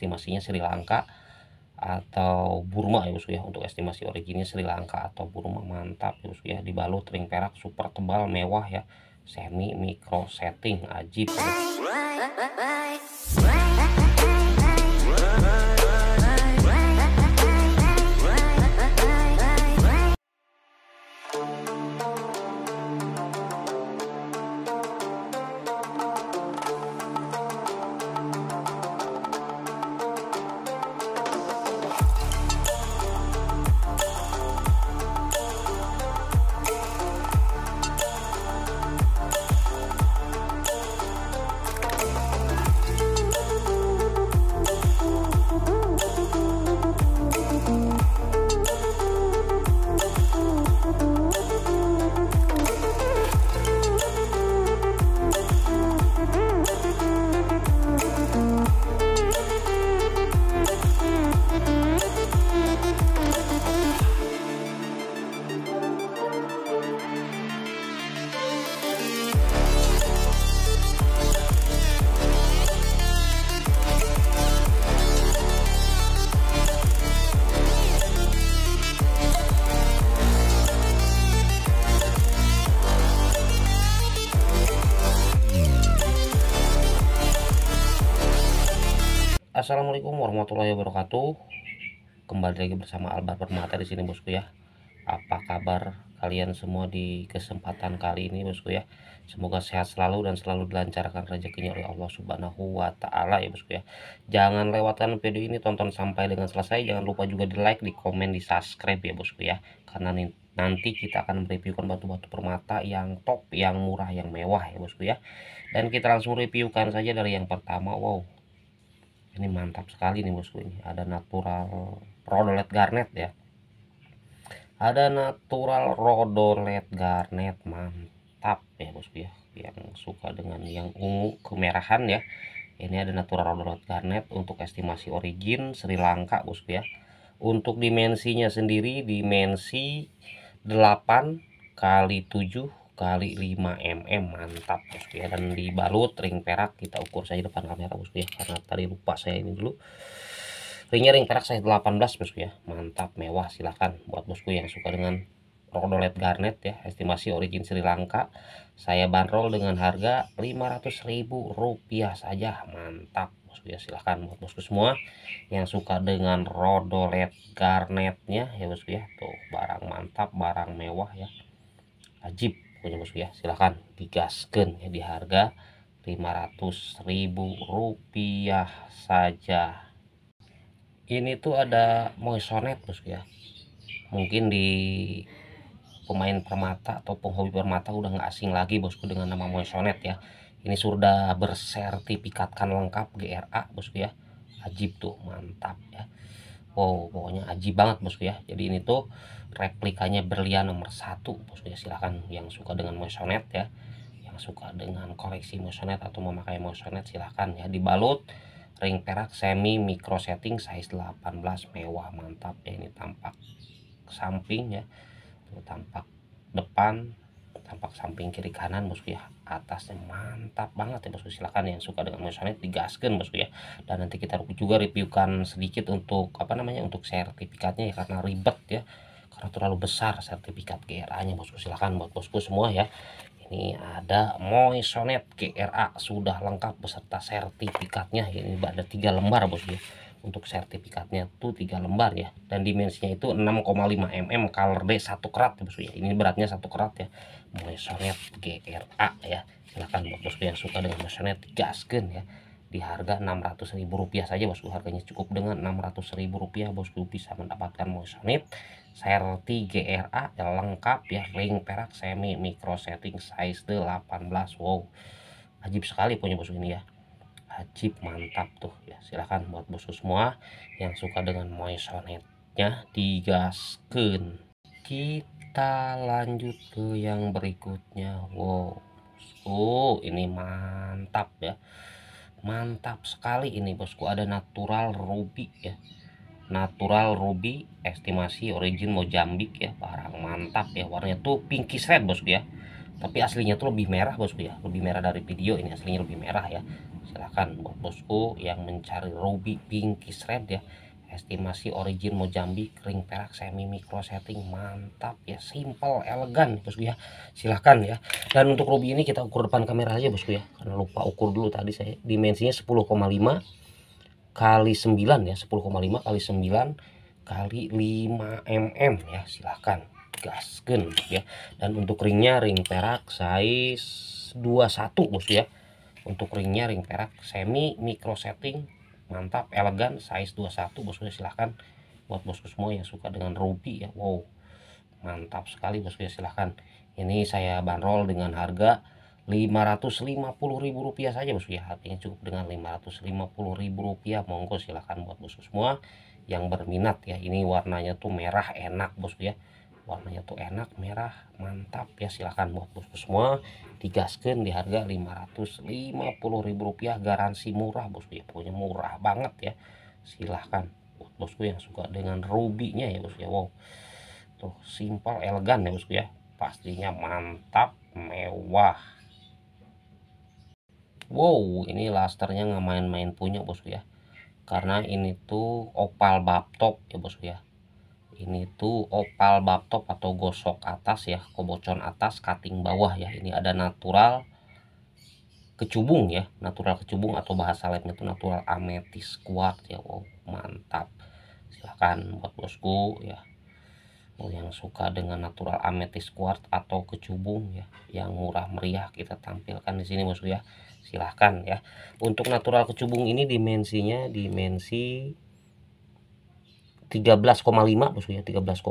estimasinya Sri Lanka atau Burma ya bosku ya untuk estimasi originnya Sri Lanka atau Burma mantap ya bosku ya dibalut ring perak super tebal mewah ya semi micro setting ajib ya. Assalamualaikum warahmatullahi wabarakatuh. Kembali lagi bersama Albar Permata di sini bosku ya. Apa kabar kalian semua di kesempatan kali ini bosku ya. Semoga sehat selalu dan selalu dilancarkan rezekinya oleh Allah Subhanahu wa taala ya bosku ya. Jangan lewatkan video ini tonton sampai dengan selesai. Jangan lupa juga di like, di komen, di subscribe ya bosku ya. Karena nanti kita akan mereviewkan batu-batu permata yang top, yang murah, yang mewah ya bosku ya. Dan kita langsung reviewkan saja dari yang pertama. Wow, ini mantap sekali nih bosku ini ada natural rodolet garnet ya ada natural rodolet garnet mantap ya bosku ya yang suka dengan yang ungu kemerahan ya ini ada natural rodolet garnet untuk estimasi origin Sri Lanka bosku ya untuk dimensinya sendiri dimensi 8 kali 7 kali 5 mm mantap bosku ya dan dibalut ring perak kita ukur saja depan kamera bosku ya karena tadi lupa saya ini dulu ringnya ring perak saya 18 bosku ya mantap mewah silahkan buat bosku yang suka dengan Rodolet Garnet ya estimasi origin Sri Lanka saya bandrol dengan harga ribu rupiah saja mantap bosku ya silahkan buat bosku semua yang suka dengan Rodolet Garnetnya ya bosku ya tuh barang mantap barang mewah ya ajib punya bosku ya silahkan digaskan ya di harga Rp500.000 saja ini tuh ada moisonet bosku ya mungkin di pemain permata atau penghobi permata udah nggak asing lagi bosku dengan nama moisonet ya ini sudah bersertifikatkan lengkap GRA bosku ya ajib tuh mantap ya Wow, pokoknya aji banget bosku ya. Jadi ini tuh replikanya berlian nomor satu bosku ya. Silahkan yang suka dengan motionet ya, yang suka dengan koleksi motionet atau memakai motionet silahkan ya. Dibalut ring perak semi micro setting size 18 mewah mantap ya ini tampak samping ya, tuh, tampak depan tampak samping kiri kanan bosku ya atasnya mantap banget ya bosku silahkan yang suka dengan mesonet digaskan bosku ya dan nanti kita juga reviewkan sedikit untuk apa namanya untuk sertifikatnya ya karena ribet ya karena terlalu besar sertifikat GRA nya bosku silahkan buat bosku semua ya ini ada moisonet GRA sudah lengkap beserta sertifikatnya ya, ini ada tiga lembar bosku ya untuk sertifikatnya tuh tiga lembar ya dan dimensinya itu 6,5 mm color D satu kerat ya bosku ya ini beratnya satu kerat ya mesonet GRA ya silahkan buat bosku yang suka dengan mesonet gasken ya di harga Rp600.000 saja bosku harganya cukup dengan Rp600.000 bosku bisa mendapatkan motionit serti GRA yang lengkap ya ring perak semi micro setting size 18 wow ajib sekali punya bosku ini ya ajib mantap tuh ya silahkan buat bosku semua yang suka dengan di gasken. kita kita lanjut ke yang berikutnya wow oh ini mantap ya mantap sekali ini bosku ada natural ruby ya natural ruby estimasi origin mojambik ya barang mantap ya warnanya tuh pinky red bosku ya tapi aslinya tuh lebih merah bosku ya lebih merah dari video ini aslinya lebih merah ya silahkan buat bosku yang mencari ruby pinky red ya estimasi origin Mojambi kering perak semi micro setting mantap ya simple elegan bosku ya silahkan ya dan untuk ruby ini kita ukur depan kamera aja bosku ya karena lupa ukur dulu tadi saya dimensinya 10,5 kali 9 ya 10,5 kali 9 kali 5 mm ya silahkan gasken ya dan untuk ringnya ring perak size 21 bosku ya untuk ringnya ring perak semi micro setting mantap elegan size 21 bosku ya silahkan buat bosku semua yang suka dengan ruby ya wow mantap sekali bosku ya silahkan ini saya bandrol dengan harga Rp550.000 saja bosku ya artinya cukup dengan Rp550.000 monggo silahkan buat bosku semua yang berminat ya ini warnanya tuh merah enak bosku ya warnanya tuh enak merah mantap ya silahkan buat bosku semua digaskan di harga 550 ribu rupiah garansi murah bosku ya pokoknya murah banget ya silahkan buat bosku yang suka dengan rubinya ya bosku ya wow tuh simpel elegan ya bosku ya pastinya mantap mewah wow ini lasternya nggak main-main punya bosku ya karena ini tuh opal baptop ya bosku ya ini tuh opal baptop atau gosok atas ya kobocon atas cutting bawah ya ini ada natural kecubung ya natural kecubung atau bahasa lainnya itu natural ametis kuat ya wow oh, mantap silahkan buat bosku ya oh, yang suka dengan natural ametis kuat atau kecubung ya yang murah meriah kita tampilkan di sini bosku ya silahkan ya untuk natural kecubung ini dimensinya dimensi 13,5 bosku ya 13,5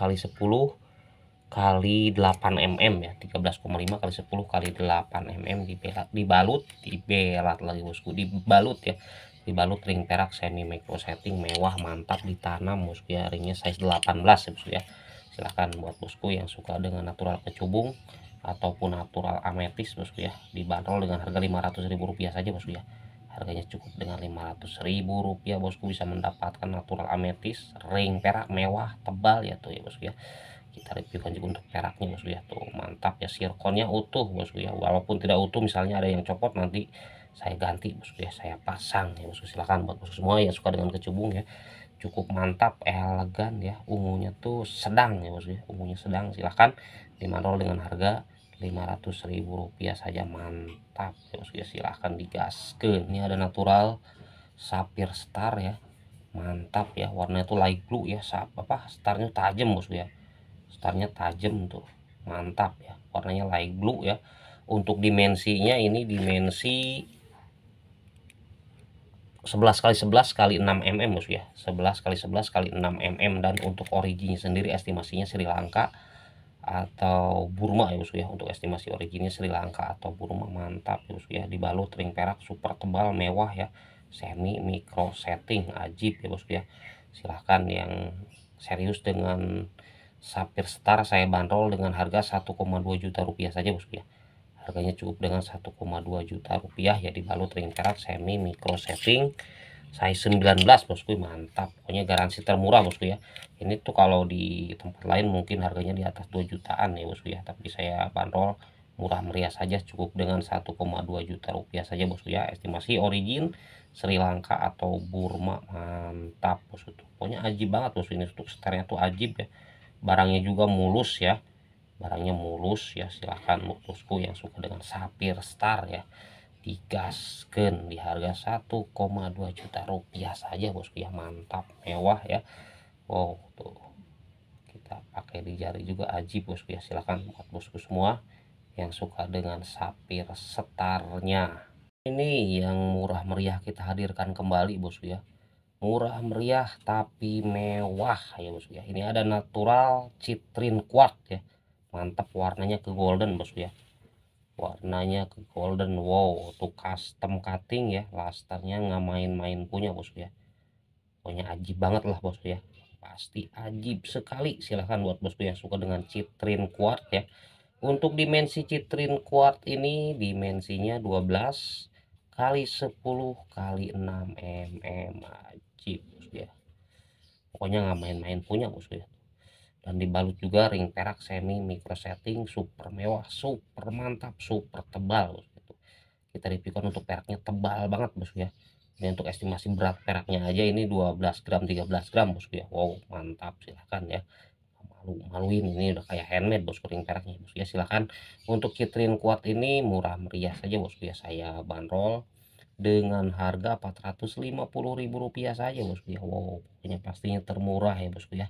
kali 10 kali 8 mm ya 13,5 kali 10 kali 8 mm di dibelat dibalut dibelat lagi bosku dibalut ya dibalut ring perak semi micro setting mewah mantap ditanam bosku ya ringnya size 18 ya bosku ya silahkan buat bosku yang suka dengan natural kecubung ataupun natural ametis bosku ya dibanderol dengan harga ribu rupiah saja bosku ya harganya cukup dengan 500 ribu rupiah bosku bisa mendapatkan natural ametis ring perak mewah tebal ya tuh ya bosku ya kita reviewkan juga untuk peraknya bosku ya tuh mantap ya sirkonnya utuh bosku ya walaupun tidak utuh misalnya ada yang copot nanti saya ganti bosku ya saya pasang ya bosku silahkan buat bosku semua yang suka dengan kecubung ya cukup mantap elegan ya ungunya tuh sedang ya bosku ya ungunya sedang silahkan dimanrol dengan harga 500.000 rupiah saja mantap ya bosku ya silahkan digaskan ini ada natural sapir star ya mantap ya warna itu light blue ya Sap, apa starnya tajam bosku ya starnya tajam tuh mantap ya warnanya light blue ya untuk dimensinya ini dimensi 11 kali 11 kali 6 mm bosku ya 11 kali 11 kali 6 mm dan untuk originnya sendiri estimasinya Sri Lanka atau Burma ya usuh ya untuk estimasi originnya Sri Lanka atau Burma mantap ya usuh ya dibalut ring perak super tebal mewah ya semi micro setting ajib ya bosku ya silahkan yang serius dengan Sapir Star saya bandrol dengan harga 1,2 juta rupiah saja bosku ya harganya cukup dengan 1,2 juta rupiah ya dibalut ring perak semi micro setting size 19 bosku mantap pokoknya garansi termurah bosku ya ini tuh kalau di tempat lain mungkin harganya di atas 2 jutaan ya bosku ya tapi saya bandrol murah meriah saja cukup dengan 1,2 juta rupiah saja bosku ya estimasi origin Sri Lanka atau Burma mantap bosku tuh pokoknya ajib banget bosku ini untuk seternya tuh ajib ya barangnya juga mulus ya barangnya mulus ya silahkan bosku yang suka dengan sapir star ya digaskan di harga 1,2 juta rupiah saja bosku ya mantap mewah ya Wow tuh kita pakai di jari juga aji bosku ya silahkan buat bosku semua yang suka dengan sapir setarnya ini yang murah meriah kita hadirkan kembali bosku ya murah meriah tapi mewah ya bosku ya ini ada natural citrin kuat ya mantap warnanya ke golden bosku ya warnanya ke golden wow tuh custom cutting ya lasternya nggak main-main punya bosku ya pokoknya ajib banget lah bosku ya pasti ajib sekali silahkan buat bosku yang suka dengan citrin quartz ya untuk dimensi citrin quartz ini dimensinya 12 kali 10 kali 6 mm ajib bosku ya pokoknya nggak main-main punya bosku ya dan dibalut juga ring perak semi micro setting super mewah super mantap super tebal gitu. kita reviewkan untuk peraknya tebal banget bosku ya ini untuk estimasi berat peraknya aja ini 12 gram 13 gram bosku ya wow mantap silahkan ya malu maluin ini udah kayak handmade bosku ring peraknya bosku ya silahkan untuk kitrin kuat ini murah meriah saja bosku ya saya bandrol dengan harga ribu rupiah saja bosku ya wow ini pastinya termurah ya bosku ya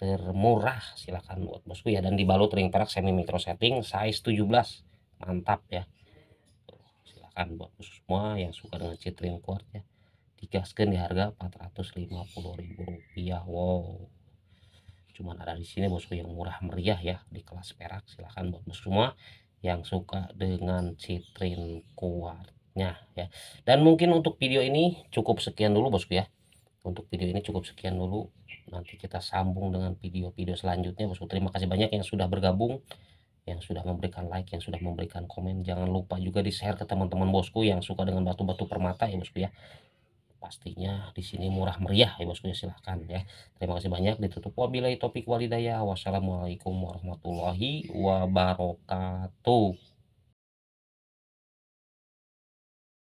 termurah silahkan buat bosku ya dan dibalut ring perak semi mikro setting size 17 mantap ya Tuh, silahkan buat bosku semua yang suka dengan citrin kuat ya digaskan di harga 450 ribu rupiah wow cuman ada di sini bosku yang murah meriah ya di kelas perak silahkan buat bosku semua yang suka dengan citrin kuatnya ya dan mungkin untuk video ini cukup sekian dulu bosku ya untuk video ini cukup sekian dulu nanti kita sambung dengan video-video selanjutnya bosku terima kasih banyak yang sudah bergabung yang sudah memberikan like yang sudah memberikan komen jangan lupa juga di share ke teman-teman bosku yang suka dengan batu-batu permata ya bosku ya pastinya di sini murah meriah ya bosku ya silahkan ya terima kasih banyak ditutup wabillahi topik walidaya wassalamualaikum warahmatullahi wabarakatuh